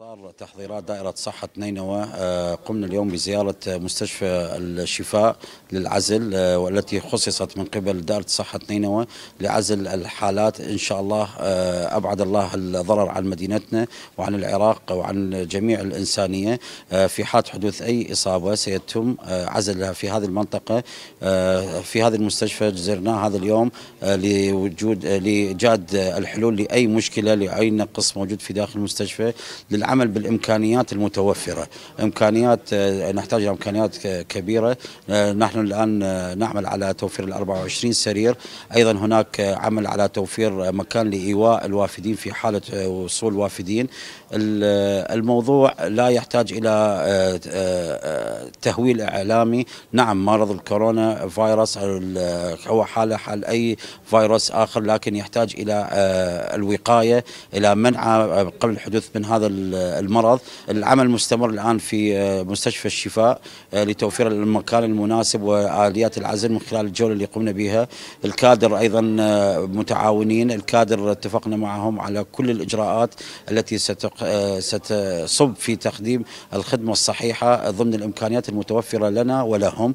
إطار تحضيرات دائرة صحة نينوى آه، قمنا اليوم بزيارة مستشفى الشفاء للعزل آه، والتي خصصت من قبل دائرة صحة نينوى لعزل الحالات إن شاء الله آه، أبعد الله الضرر عن مدينتنا وعن العراق وعن جميع الإنسانية في حال حدوث أي إصابة سيتم عزلها في هذه المنطقة في هذه المستشفى زرناه هذا اليوم لوجود لإيجاد الحلول لأي مشكلة لأي نقص موجود في داخل المستشفى لل العمل بالامكانيات المتوفره، امكانيات آه، نحتاج الى امكانيات كبيره، آه، نحن الان آه، نعمل على توفير ال 24 سرير، ايضا هناك عمل على توفير مكان لايواء الوافدين في حاله وصول وافدين. الموضوع لا يحتاج الى تهويل اعلامي، نعم مرض الكورونا فيروس هو حاله حال اي فيروس اخر لكن يحتاج الى الوقايه، الى منع قبل الحدوث من هذا المرض العمل مستمر الآن في آه، مستشفى الشفاء آه، لتوفير المكان المناسب وآليات العزل من خلال الجولة اللي قمنا بها الكادر أيضا آه، متعاونين الكادر اتفقنا معهم على كل الإجراءات التي ستصب في تقديم الخدمة الصحيحة ضمن الإمكانيات المتوفرة لنا ولهم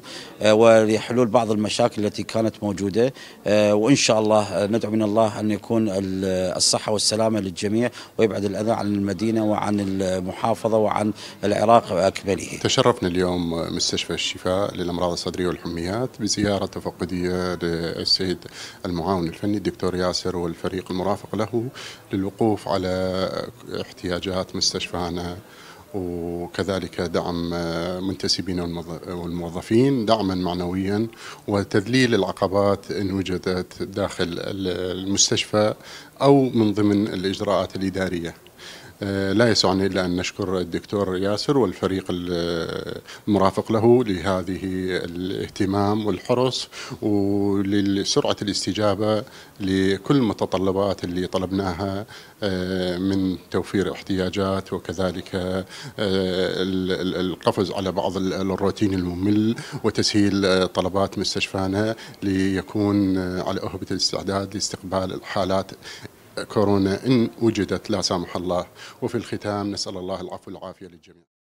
ولحلول بعض المشاكل التي كانت موجودة وإن شاء الله ندعو من الله أن يكون الصحة والسلامة للجميع ويبعد الأذى عن المدينة وعن عن المحافظة وعن العراق باكمله. تشرفنا اليوم مستشفى الشفاء للأمراض الصدرية والحميات بزيارة تفقدية للسيد المعاون الفني الدكتور ياسر والفريق المرافق له للوقوف على احتياجات مستشفانا وكذلك دعم منتسبين والموظفين دعما معنويا وتذليل العقبات ان وجدت داخل المستشفى او من ضمن الاجراءات الاداريه آه، لا يسعني الا ان نشكر الدكتور ياسر والفريق آه، المرافق له لهذه الاهتمام والحرص ولسرعه الاستجابه لكل المتطلبات اللي طلبناها آه، من توفير احتياجات وكذلك القفز على بعض الروتين الممل وتسهيل طلبات مستشفانا ليكون على أهبة الاستعداد لاستقبال الحالات كورونا إن وجدت لا سامح الله وفي الختام نسأل الله العفو والعافية للجميع